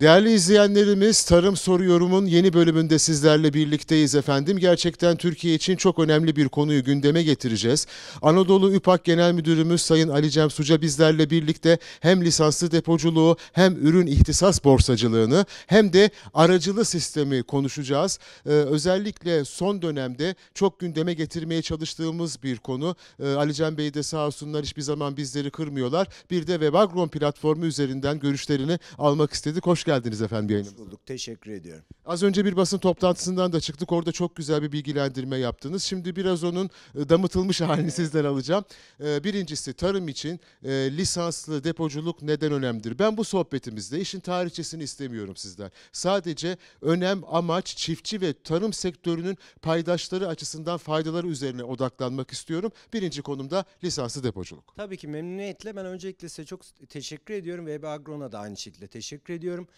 Değerli izleyenlerimiz Tarım Soru Soruyorum'un yeni bölümünde sizlerle birlikteyiz efendim. Gerçekten Türkiye için çok önemli bir konuyu gündeme getireceğiz. Anadolu ÜPAK Genel Müdürümüz Sayın Ali Cem Suca bizlerle birlikte hem lisanslı depoculuğu hem ürün ihtisas borsacılığını hem de aracılı sistemi konuşacağız. Ee, özellikle son dönemde çok gündeme getirmeye çalıştığımız bir konu. Ee, Ali Cem Bey de sağ olsunlar hiçbir zaman bizleri kırmıyorlar. Bir de Webagron platformu üzerinden görüşlerini almak istedik. Hoş geldiniz efendim yayınımıza. Hoş bulduk. Teşekkür ediyorum. Az önce bir basın toplantısından da çıktık. Orada çok güzel bir bilgilendirme yaptınız. Şimdi biraz onun e, damıtılmış halini sizden alacağım. E, birincisi tarım için e, lisanslı depoculuk neden önemlidir? Ben bu sohbetimizde işin tarihçesini istemiyorum sizden. Sadece önem, amaç, çiftçi ve tarım sektörünün paydaşları açısından faydaları üzerine odaklanmak istiyorum. Birinci konumda lisanslı depoculuk. Tabii ki memnuniyetle. Ben öncelikle size çok teşekkür ediyorum ve Agron'a da aynı şekilde teşekkür ediyorum.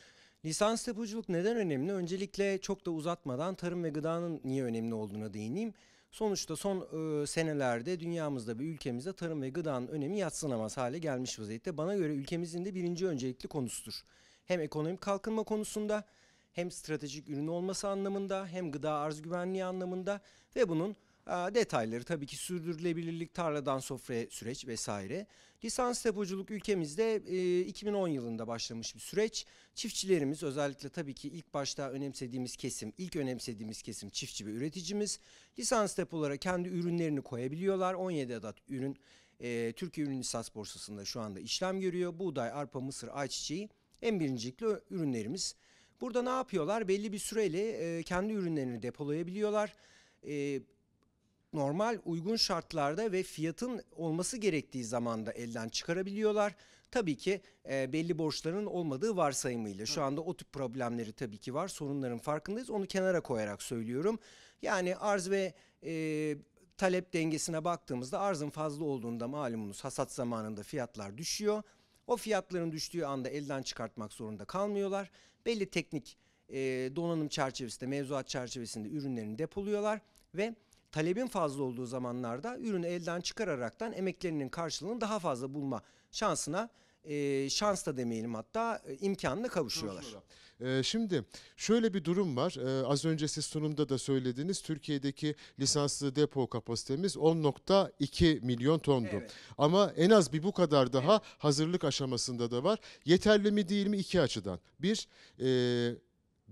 Lisans yapıcılık neden önemli? Öncelikle çok da uzatmadan tarım ve gıdanın niye önemli olduğuna değineyim. Sonuçta son e, senelerde dünyamızda ve ülkemizde tarım ve gıdanın önemi yatsınamaz hale gelmiş vaziyette. Bana göre ülkemizin de birinci öncelikli konusudur. Hem ekonomik kalkınma konusunda hem stratejik ürün olması anlamında hem gıda arz güvenliği anlamında ve bunun ee, detayları tabii ki sürdürülebilirlik, tarladan sofraya süreç vesaire. Lisans depoculuk ülkemizde 2010 e, yılında başlamış bir süreç. Çiftçilerimiz özellikle tabii ki ilk başta önemsediğimiz kesim, ilk önemsediğimiz kesim çiftçi ve üreticimiz. Lisans depolara kendi ürünlerini koyabiliyorlar. 17 adet ürün e, Türkiye Ürün Lisans Borsası'nda şu anda işlem görüyor. Buğday, arpa, mısır, ayçiçeği en birincilikli ürünlerimiz. Burada ne yapıyorlar? Belli bir süreyle kendi ürünlerini depolayabiliyorlar. E, normal uygun şartlarda ve fiyatın olması gerektiği zamanda elden çıkarabiliyorlar. Tabii ki e, belli borçların olmadığı varsayımıyla. Şu anda o tip problemleri tabii ki var. Sorunların farkındayız. Onu kenara koyarak söylüyorum. Yani arz ve e, talep dengesine baktığımızda arzın fazla olduğunda malumunuz hasat zamanında fiyatlar düşüyor. O fiyatların düştüğü anda elden çıkartmak zorunda kalmıyorlar. Belli teknik e, donanım çerçevesinde, mevzuat çerçevesinde ürünlerini depoluyorlar ve talebin fazla olduğu zamanlarda ürünü elden çıkararaktan emeklerinin karşılığını daha fazla bulma şansına e, şans da demeyelim hatta e, imkanına kavuşuyorlar. Ee, şimdi şöyle bir durum var. Ee, az önce siz sunumda da söylediniz. Türkiye'deki lisanslı depo kapasitemiz 10.2 milyon tondu. Evet. Ama en az bir bu kadar daha hazırlık aşamasında da var. Yeterli mi değil mi iki açıdan. Bir, e,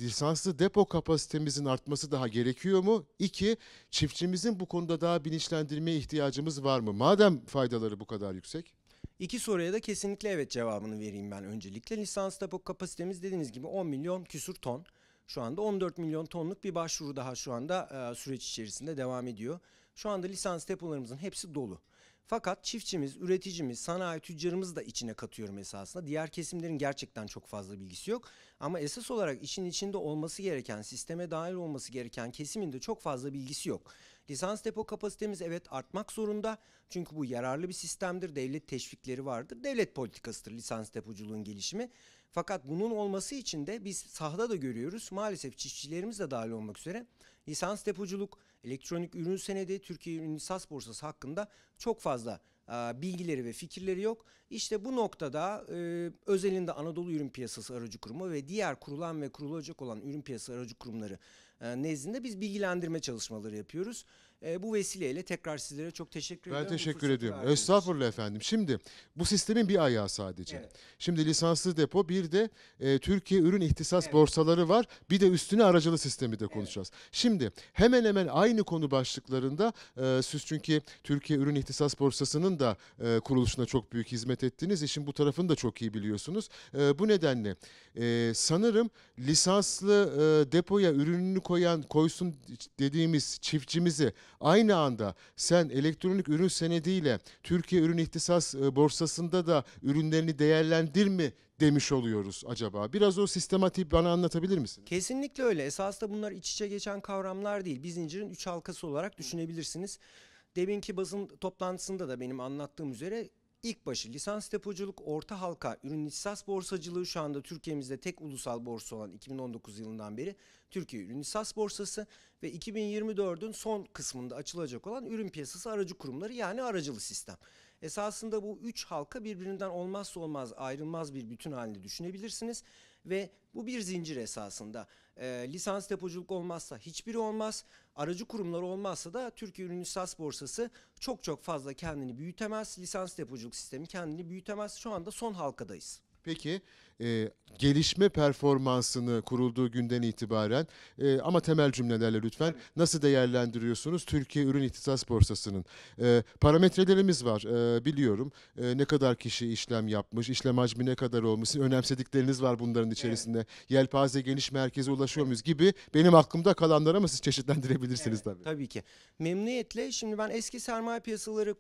lisanslı depo kapasitemizin artması daha gerekiyor mu? İki, çiftçimizin bu konuda daha bilinçlendirmeye ihtiyacımız var mı? Madem faydaları bu kadar yüksek. İki soruya da kesinlikle evet cevabını vereyim ben öncelikle. Lisans depo kapasitemiz dediğiniz gibi 10 milyon küsur ton. Şu anda 14 milyon tonluk bir başvuru daha şu anda e, süreç içerisinde devam ediyor. Şu anda lisans depolarımızın hepsi dolu. Fakat çiftçimiz, üreticimiz, sanayi tüccarımız da içine katıyorum esasında. Diğer kesimlerin gerçekten çok fazla bilgisi yok. Ama esas olarak işin içinde olması gereken, sisteme dahil olması gereken kesimin de çok fazla bilgisi yok. Lisans depo kapasitemiz evet artmak zorunda. Çünkü bu yararlı bir sistemdir. Devlet teşvikleri vardır. Devlet politikasıdır lisans depoculuğun gelişimi. Fakat bunun olması için de biz sahada da görüyoruz. Maalesef çiftçilerimiz de dahil olmak üzere lisans depoculuk, elektronik ürün senedi, Türkiye Ürün Lisans Borsası hakkında çok fazla e, bilgileri ve fikirleri yok. İşte bu noktada e, özelinde Anadolu Ürün Piyasası Aracı Kurumu ve diğer kurulan ve kurulacak olan ürün piyasası aracı kurumları e, nezdinde biz bilgilendirme çalışmaları yapıyoruz. E, bu vesileyle tekrar sizlere çok teşekkür ben ediyorum. Ben teşekkür ediyorum. Verdiniz. Estağfurullah efendim. Şimdi bu sistemin bir ayağı sadece. Evet. Şimdi lisanslı depo bir de e, Türkiye ürün ihtisas evet. borsaları var. Bir de üstüne aracılı sistemi de konuşacağız. Evet. Şimdi hemen hemen aynı konu başlıklarında e, siz çünkü Türkiye Ürün İhtisas Borsası'nın da e, kuruluşuna çok büyük hizmet ettiniz. İşin e, bu tarafını da çok iyi biliyorsunuz. E, bu nedenle e, sanırım lisanslı e, depoya ürününü koyan koysun dediğimiz çiftçimizi Aynı anda sen elektronik ürün senediyle Türkiye Ürün İhtisas e, Borsası'nda da ürünlerini değerlendir mi demiş oluyoruz acaba? Biraz o sistematik bana anlatabilir misin? Kesinlikle öyle. Esasında bunlar iç içe geçen kavramlar değil. Bir zincirin üç halkası olarak düşünebilirsiniz. Deminki basın toplantısında da benim anlattığım üzere İlk başı lisans depoculuk, orta halka ürün lisans borsacılığı şu anda Türkiye'mizde tek ulusal borsa olan 2019 yılından beri Türkiye Ürün Lisans Borsası ve 2024'ün son kısmında açılacak olan ürün piyasası aracı kurumları yani aracılı sistem. Esasında bu üç halka birbirinden olmazsa olmaz ayrılmaz bir bütün halini düşünebilirsiniz ve bu bir zincir esasında. E, lisans depoculuk olmazsa hiçbiri olmaz, aracı kurumlar olmazsa da Türkiye Ürün Lisans Borsası çok çok fazla kendini büyütemez, lisans depoculuk sistemi kendini büyütemez. Şu anda son halkadayız. Peki e, gelişme performansını kurulduğu günden itibaren e, ama temel cümlelerle lütfen nasıl değerlendiriyorsunuz Türkiye Ürün İhtisas Borsası'nın? E, parametrelerimiz var e, biliyorum e, ne kadar kişi işlem yapmış, işlem hacmi ne kadar olmuş, önemsedikleriniz var bunların içerisinde. Evet. Yelpaze geniş merkeze ulaşıyor muyuz gibi benim aklımda kalanlara mı siz çeşitlendirebilirsiniz evet, tabii. Tabii ki. Memnuniyetle şimdi ben eski sermaye piyasaları...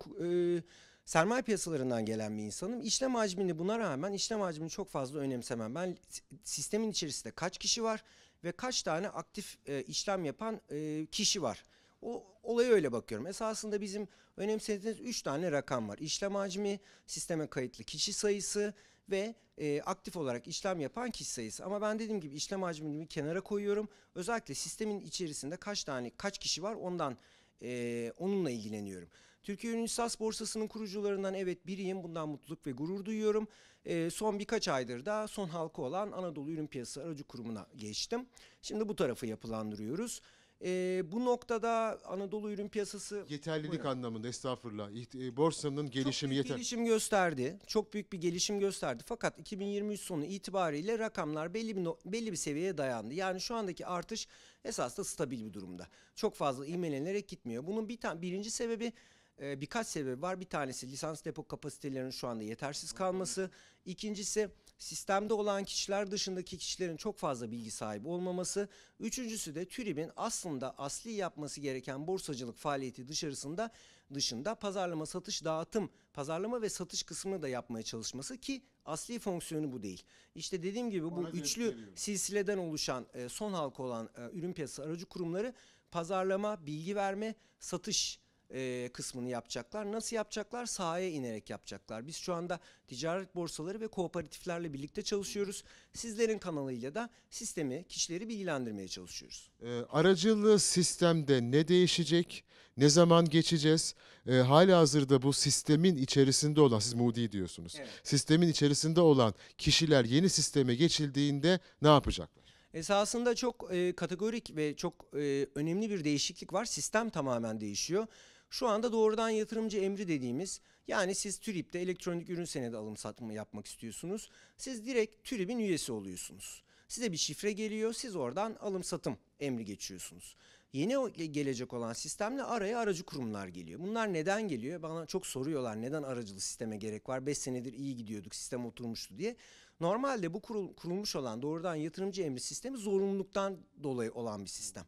E, sermaye piyasalarından gelen bir insanım. İşlem hacmini buna rağmen işlem hacmini çok fazla önemsemem. Ben sistemin içerisinde kaç kişi var ve kaç tane aktif e, işlem yapan e, kişi var. O olayı öyle bakıyorum. Esasında bizim önemsediğimiz üç tane rakam var. İşlem hacmi, sisteme kayıtlı kişi sayısı ve e, aktif olarak işlem yapan kişi sayısı. Ama ben dediğim gibi işlem hacmini bir kenara koyuyorum. Özellikle sistemin içerisinde kaç tane kaç kişi var ondan e, onunla ilgileniyorum. Türkiye Yunisas Borsası'nın kurucularından evet biriyim. Bundan mutluluk ve gurur duyuyorum. E, son birkaç aydır da son halkı olan Anadolu Ürün Piyasası Aracı Kurumu'na geçtim. Şimdi bu tarafı yapılandırıyoruz. E, bu noktada Anadolu ürün piyasası... Yeterlilik buyurun. anlamında estağfurullah. İht- e, borsanın gelişimi yeter. gelişim gösterdi. Çok büyük bir gelişim gösterdi. Fakat 2023 sonu itibariyle rakamlar belli bir, belli bir seviyeye dayandı. Yani şu andaki artış esas stabil bir durumda. Çok fazla ivmelenerek gitmiyor. Bunun bir tane birinci sebebi e, birkaç sebep var. Bir tanesi lisans depo kapasitelerinin şu anda yetersiz kalması. İkincisi sistemde olan kişiler dışındaki kişilerin çok fazla bilgi sahibi olmaması. Üçüncüsü de TÜRİB'in aslında asli yapması gereken borsacılık faaliyeti dışarısında dışında pazarlama, satış, dağıtım, pazarlama ve satış kısmını da yapmaya çalışması ki asli fonksiyonu bu değil. İşte dediğim gibi bu Ona üçlü silsileden oluşan e, son halka olan e, ürün piyasası aracı kurumları pazarlama, bilgi verme, satış e, kısmını yapacaklar. Nasıl yapacaklar? Sahaya inerek yapacaklar. Biz şu anda ticaret borsaları ve kooperatiflerle birlikte çalışıyoruz. Sizlerin kanalıyla da sistemi, kişileri bilgilendirmeye çalışıyoruz. E, aracılığı sistemde ne değişecek? Ne zaman geçeceğiz? E, hala hazırda bu sistemin içerisinde olan, siz Moody diyorsunuz. Evet. Sistemin içerisinde olan kişiler yeni sisteme geçildiğinde ne yapacaklar? Esasında çok e, kategorik ve çok e, önemli bir değişiklik var. Sistem tamamen değişiyor. Şu anda doğrudan yatırımcı emri dediğimiz yani siz TÜRİP'te elektronik ürün senedi alım satımı yapmak istiyorsunuz. Siz direkt TÜRİP'in üyesi oluyorsunuz. Size bir şifre geliyor siz oradan alım satım emri geçiyorsunuz. Yeni gelecek olan sistemle araya aracı kurumlar geliyor. Bunlar neden geliyor? Bana çok soruyorlar neden aracılı sisteme gerek var? 5 senedir iyi gidiyorduk sistem oturmuştu diye. Normalde bu kurul, kurulmuş olan doğrudan yatırımcı emri sistemi zorunluluktan dolayı olan bir sistem.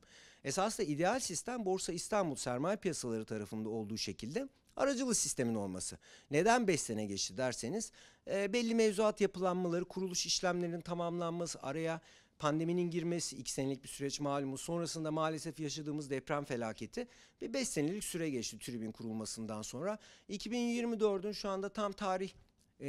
Esasında ideal sistem Borsa İstanbul sermaye piyasaları tarafında olduğu şekilde aracılı sistemin olması. Neden 5 sene geçti derseniz e, belli mevzuat yapılanmaları, kuruluş işlemlerinin tamamlanması, araya pandeminin girmesi, 2 senelik bir süreç malumu sonrasında maalesef yaşadığımız deprem felaketi bir 5 senelik süre geçti tribün kurulmasından sonra. 2024'ün şu anda tam tarih e,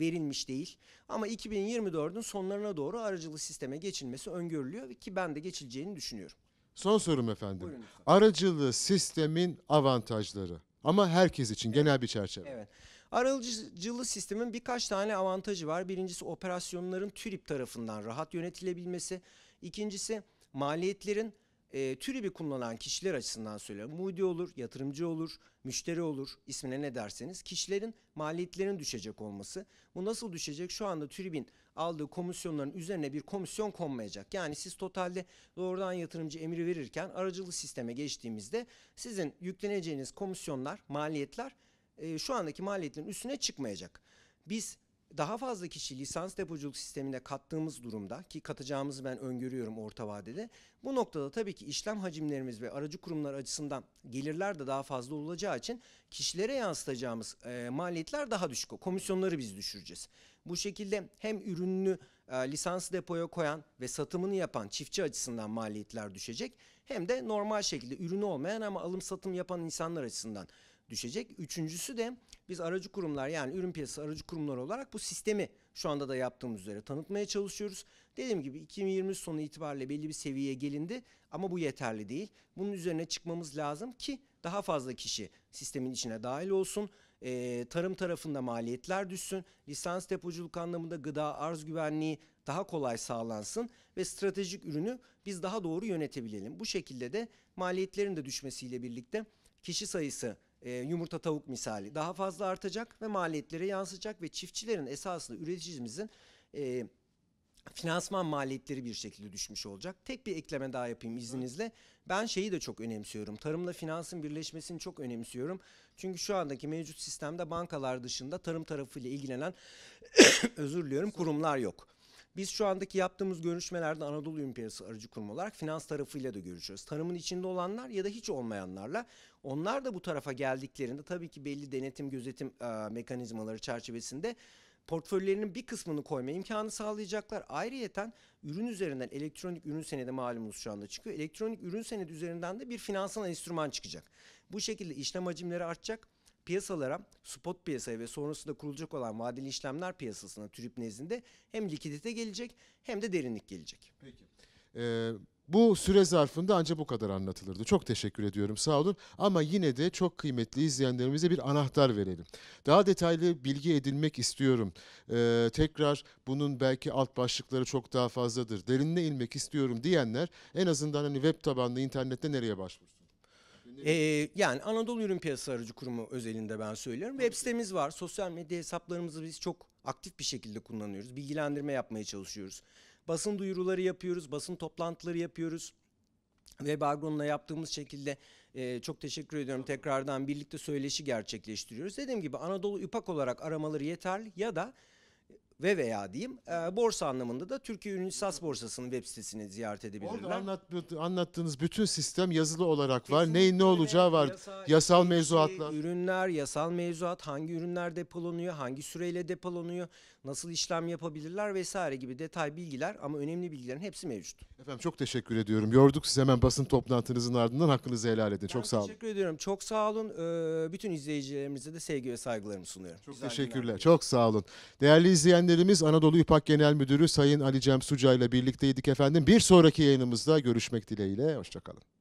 verilmiş değil. Ama 2024'ün sonlarına doğru aracılı sisteme geçilmesi öngörülüyor ki ben de geçileceğini düşünüyorum. Son sorum efendim. Buyurun lütfen. Aracılı sistemin avantajları ama herkes için genel bir çerçeve. Evet. Aracılı sistemin birkaç tane avantajı var. Birincisi operasyonların TÜRİP tarafından rahat yönetilebilmesi. İkincisi maliyetlerin e, türevi kullanan kişiler açısından söylüyorum. Mudi olur, yatırımcı olur, müşteri olur, ismine ne derseniz. Kişilerin maliyetlerinin düşecek olması. Bu nasıl düşecek? Şu anda türibin aldığı komisyonların üzerine bir komisyon konmayacak. Yani siz totalde doğrudan yatırımcı emri verirken aracılı sisteme geçtiğimizde sizin yükleneceğiniz komisyonlar, maliyetler e, şu andaki maliyetlerin üstüne çıkmayacak. Biz daha fazla kişi lisans depoculuk sistemine kattığımız durumda ki katacağımızı ben öngörüyorum orta vadede. Bu noktada tabii ki işlem hacimlerimiz ve aracı kurumlar açısından gelirler de daha fazla olacağı için kişilere yansıtacağımız e, maliyetler daha düşük. Komisyonları biz düşüreceğiz. Bu şekilde hem ürününü e, lisans depoya koyan ve satımını yapan çiftçi açısından maliyetler düşecek hem de normal şekilde ürünü olmayan ama alım satım yapan insanlar açısından düşecek. Üçüncüsü de biz aracı kurumlar yani ürün piyasası aracı kurumları olarak bu sistemi şu anda da yaptığımız üzere tanıtmaya çalışıyoruz. Dediğim gibi 2020 sonu itibariyle belli bir seviyeye gelindi ama bu yeterli değil. Bunun üzerine çıkmamız lazım ki daha fazla kişi sistemin içine dahil olsun. E, tarım tarafında maliyetler düşsün. Lisans depoculuk anlamında gıda arz güvenliği daha kolay sağlansın ve stratejik ürünü biz daha doğru yönetebilelim. Bu şekilde de maliyetlerin de düşmesiyle birlikte kişi sayısı e, yumurta tavuk misali daha fazla artacak ve maliyetlere yansıyacak ve çiftçilerin esasında üreticimizin e, finansman maliyetleri bir şekilde düşmüş olacak. Tek bir ekleme daha yapayım izninizle. Ben şeyi de çok önemsiyorum. Tarımla finansın birleşmesini çok önemsiyorum. Çünkü şu andaki mevcut sistemde bankalar dışında tarım tarafıyla ilgilenen özür diliyorum kurumlar yok. Biz şu andaki yaptığımız görüşmelerde Anadolu Üniversitesi aracı kurum olarak finans tarafıyla da görüşüyoruz. Tarımın içinde olanlar ya da hiç olmayanlarla. Onlar da bu tarafa geldiklerinde tabii ki belli denetim gözetim e, mekanizmaları çerçevesinde portföylerinin bir kısmını koyma imkanı sağlayacaklar. Ayrıyeten ürün üzerinden elektronik ürün senedi malumunuz şu anda çıkıyor. Elektronik ürün senedi üzerinden de bir finansal enstrüman çıkacak. Bu şekilde işlem hacimleri artacak piyasalara, spot piyasaya ve sonrasında kurulacak olan vadeli işlemler piyasasına TÜRİP nezdinde hem likidite gelecek hem de derinlik gelecek. Peki. Ee, bu süre zarfında ancak bu kadar anlatılırdı. Çok teşekkür ediyorum sağ olun ama yine de çok kıymetli izleyenlerimize bir anahtar verelim. Daha detaylı bilgi edinmek istiyorum. Ee, tekrar bunun belki alt başlıkları çok daha fazladır. Derinine inmek istiyorum diyenler en azından hani web tabanlı internette nereye başvursun? Ee, yani Anadolu Ürün Piyasası Aracı Kurumu özelinde ben söylüyorum. Web sitemiz var. Sosyal medya hesaplarımızı biz çok aktif bir şekilde kullanıyoruz. Bilgilendirme yapmaya çalışıyoruz. Basın duyuruları yapıyoruz. Basın toplantıları yapıyoruz. Web Agron'la yaptığımız şekilde e, çok teşekkür ediyorum. Tekrardan birlikte söyleşi gerçekleştiriyoruz. Dediğim gibi Anadolu Üpak olarak aramaları yeterli ya da ve veya diyeyim e, borsa anlamında da Türkiye Ünisas Borsası'nın web sitesini ziyaret edebilirler. Orada anlat, anlattığınız bütün sistem yazılı olarak var. Neyin ne olacağı var. Yasa, yasal mevzuatlar. Şey, ürünler, yasal mevzuat, hangi ürünler depolanıyor, hangi süreyle depolanıyor, nasıl işlem yapabilirler vesaire gibi detay bilgiler ama önemli bilgilerin hepsi mevcut. Efendim çok teşekkür ediyorum. Yorduk siz hemen basın toplantınızın ardından hakkınızı helal edin. Ben çok sağ olun. Teşekkür ediyorum. Çok sağ olun. Ee, bütün izleyicilerimize de sevgi ve saygılarımı sunuyorum. Çok Güzel teşekkürler. Çok sağ olun. Değerli izleyenler Bültenlerimiz Anadolu İPAK Genel Müdürü Sayın Ali Cem Suca ile birlikteydik efendim. Bir sonraki yayınımızda görüşmek dileğiyle. Hoşçakalın.